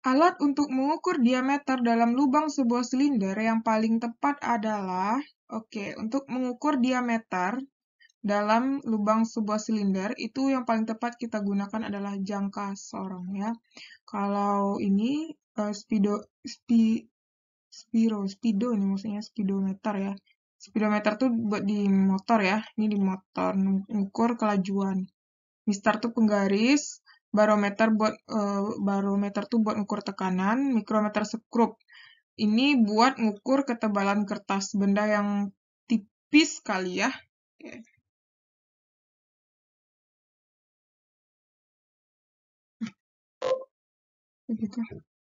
Alat untuk mengukur diameter dalam lubang sebuah silinder yang paling tepat adalah, oke, okay, untuk mengukur diameter dalam lubang sebuah silinder itu yang paling tepat kita gunakan adalah jangka sorong ya. Kalau ini uh, eh, speedo, spi, spiro, speedo ini maksudnya speedometer ya. Speedometer tuh buat di motor ya, ini di motor mengukur kelajuan. Mister tuh penggaris, barometer buat uh, barometer tuh buat ngukur tekanan, mikrometer sekrup ini buat ngukur ketebalan kertas benda yang tipis kali ya. Okay. Begitu.